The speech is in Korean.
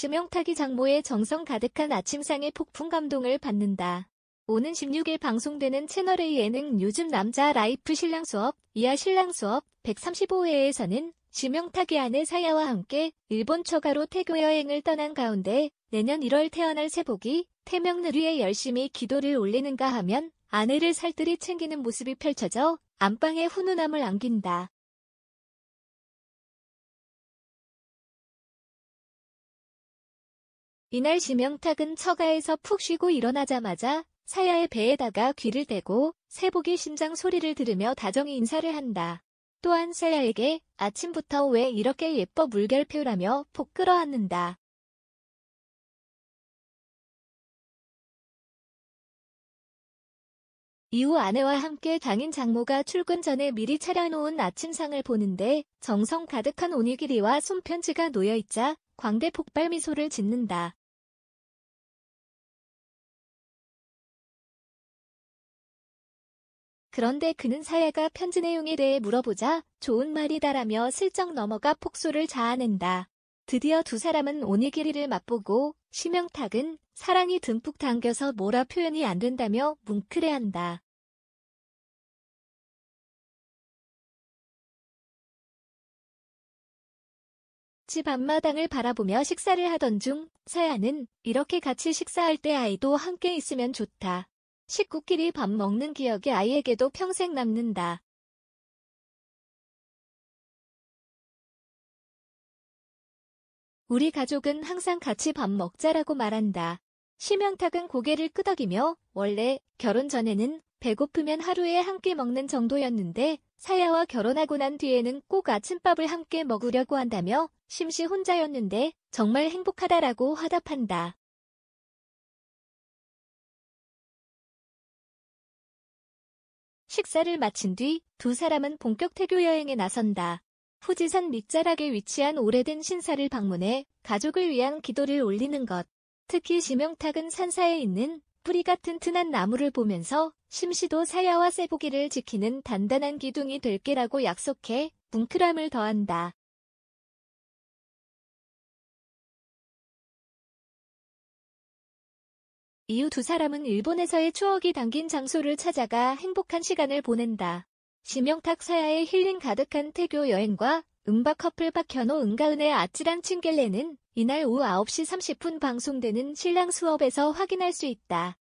심영탁이 장모의 정성 가득한 아침상의 폭풍 감동을 받는다. 오는 16일 방송되는 채널A 예능 요즘 남자 라이프 신랑 수업, 이하 신랑 수업 135회에서는 심영탁의 아내 사야와 함께 일본 처가로 태교 여행을 떠난 가운데 내년 1월 태어날 새복이 태명을 위해 열심히 기도를 올리는가 하면 아내를 살뜰히 챙기는 모습이 펼쳐져 안방에 훈훈함을 안긴다. 이날 심영탁은 처가에서 푹 쉬고 일어나자마자 사야의 배에다가 귀를 대고 새복이 심장 소리를 들으며 다정히 인사를 한다. 또한 사야에게 아침부터 왜 이렇게 예뻐 물결표라며 폭 끌어안는다. 이후 아내와 함께 장인 장모가 출근 전에 미리 차려놓은 아침상을 보는데 정성 가득한 오니기리와 손편지가 놓여있자 광대 폭발 미소를 짓는다. 그런데 그는 사야가 편지 내용에 대해 물어보자 좋은 말이다라며 슬쩍 넘어가 폭소를 자아낸다. 드디어 두 사람은 오니기리를 맛보고 심영탁은 사랑이 듬뿍 담겨서 뭐라 표현이 안 된다며 뭉클해한다. 집 앞마당을 바라보며 식사를 하던 중 사야는 이렇게 같이 식사할 때 아이도 함께 있으면 좋다. 식구끼리 밥 먹는 기억이 아이에게도 평생 남는다. 우리 가족은 항상 같이 밥 먹자라고 말한다. 심영탁은 고개를 끄덕이며 원래 결혼 전에는 배고프면 하루에 한 끼 먹는 정도였는데 사야와 결혼하고 난 뒤에는 꼭 아침밥을 함께 먹으려고 한다며 심시 혼자였는데 정말 행복하다라고 화답한다. 식사를 마친 뒤 두 사람은 본격 태교 여행에 나선다. 후지산 밑자락에 위치한 오래된 신사를 방문해 가족을 위한 기도를 올리는 것. 특히 지명탁은 산사에 있는 뿌리가 튼튼한 나무를 보면서 심시도 사야와 쇠보기를 지키는 단단한 기둥이 될 게라고 약속해 뭉클함을 더한다. 이후 두 사람은 일본에서의 추억이 담긴 장소를 찾아가 행복한 시간을 보낸다. 심영탁 사야의 힐링 가득한 태교 여행과 음박 커플 박현호 은가은의 아찔한 칭겔레는 이날 오후 9시 30분 방송되는 신랑 수업에서 확인할 수 있다.